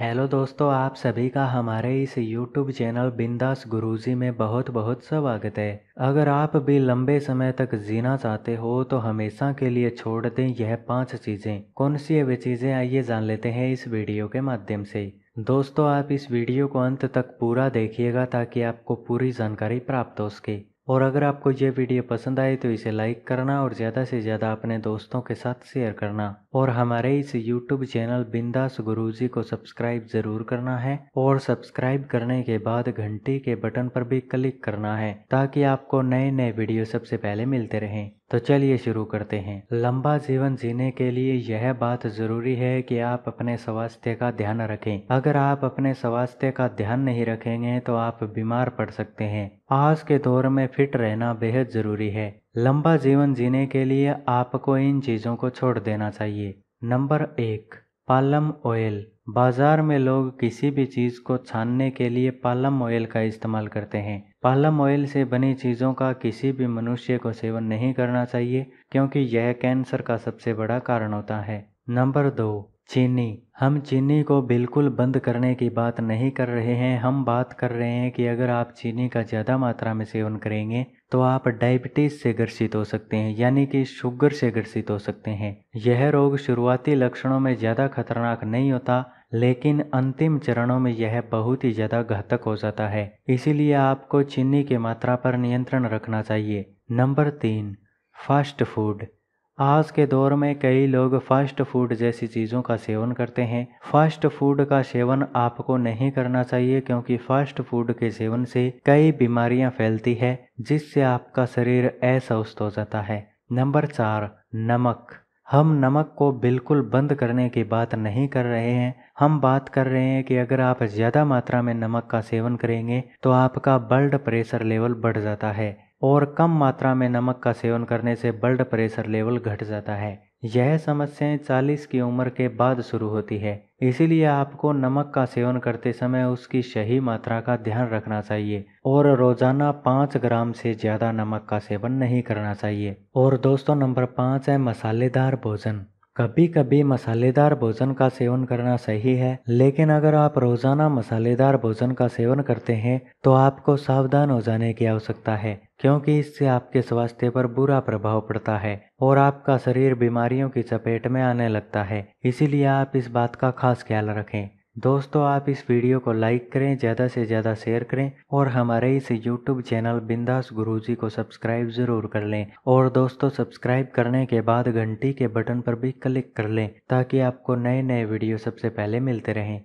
hello दोस्तों आप सभी का हमारे इस यूट्यूब चैनल बिंदास गुरुजी में बहुत बहुत स्वागत है अगर आप भी लंबे समय तक जीना चाहते हो तो हमेशा के लिए छोड़ दें यह पांच चीज़ें कौन सी वे चीज़ें आइए जान लेते हैं इस वीडियो के माध्यम से दोस्तों आप इस वीडियो को अंत तक पूरा देखिएगा ताकि आपको पूरी जानकारी प्राप्त हो सके और अगर आपको ये वीडियो पसंद आए तो इसे लाइक करना और ज़्यादा से ज़्यादा अपने दोस्तों के साथ शेयर करना और हमारे इस यूट्यूब चैनल बिंदास गुरुजी को सब्सक्राइब ज़रूर करना है और सब्सक्राइब करने के बाद घंटी के बटन पर भी क्लिक करना है ताकि आपको नए नए वीडियो सबसे पहले मिलते रहें तो चलिए शुरू करते हैं लंबा जीवन जीने के लिए यह बात जरूरी है कि आप अपने स्वास्थ्य का ध्यान रखें अगर आप अपने स्वास्थ्य का ध्यान नहीं रखेंगे तो आप बीमार पड़ सकते हैं आज के दौर में फिट रहना बेहद जरूरी है लंबा जीवन जीने के लिए आपको इन चीजों को छोड़ देना चाहिए नंबर एक पालम ऑयल बाजार में लोग किसी भी चीज को छानने के लिए पालम ऑयल का इस्तेमाल करते हैं पालम ऑयल से बनी चीजों का किसी भी मनुष्य को सेवन नहीं करना चाहिए क्योंकि यह कैंसर का सबसे बड़ा कारण होता है नंबर दो चीनी हम चीनी को बिल्कुल बंद करने की बात नहीं कर रहे हैं हम बात कर रहे हैं कि अगर आप चीनी का ज़्यादा मात्रा में सेवन करेंगे तो आप डायबिटीज से ग्रसित हो सकते हैं यानी कि शुगर से ग्रसित हो सकते हैं यह रोग शुरुआती लक्षणों में ज़्यादा खतरनाक नहीं होता लेकिन अंतिम चरणों में यह बहुत ही ज़्यादा घातक हो जाता है इसीलिए आपको चीनी की मात्रा पर नियंत्रण रखना चाहिए नंबर तीन फास्ट फूड आज के दौर में कई लोग फास्ट फूड जैसी चीज़ों का सेवन करते हैं फास्ट फूड का सेवन आपको नहीं करना चाहिए क्योंकि फास्ट फूड के सेवन से कई बीमारियां फैलती है जिससे आपका शरीर अस्वस्थ हो जाता है नंबर चार नमक हम नमक को बिल्कुल बंद करने की बात नहीं कर रहे हैं हम बात कर रहे हैं कि अगर आप ज़्यादा मात्रा में नमक का सेवन करेंगे तो आपका ब्लड प्रेशर लेवल बढ़ जाता है और कम मात्रा में नमक का सेवन करने से ब्लड प्रेशर लेवल घट जाता है यह समस्याएं 40 की उम्र के बाद शुरू होती है इसीलिए आपको नमक का सेवन करते समय उसकी सही मात्रा का ध्यान रखना चाहिए और रोजाना पाँच ग्राम से ज़्यादा नमक का सेवन नहीं करना चाहिए और दोस्तों नंबर पाँच है मसालेदार भोजन कभी कभी मसालेदार भोजन का सेवन करना सही है लेकिन अगर आप रोजाना मसालेदार भोजन का सेवन करते हैं तो आपको सावधान हो जाने की आवश्यकता है क्योंकि इससे आपके स्वास्थ्य पर बुरा प्रभाव पड़ता है और आपका शरीर बीमारियों की चपेट में आने लगता है इसीलिए आप इस बात का खास ख्याल रखें दोस्तों आप इस वीडियो को लाइक करें ज़्यादा से ज़्यादा शेयर करें और हमारे इस यूट्यूब चैनल बिंदास गुरुजी को सब्सक्राइब ज़रूर कर लें और दोस्तों सब्सक्राइब करने के बाद घंटी के बटन पर भी क्लिक कर लें ताकि आपको नए नए वीडियो सबसे पहले मिलते रहें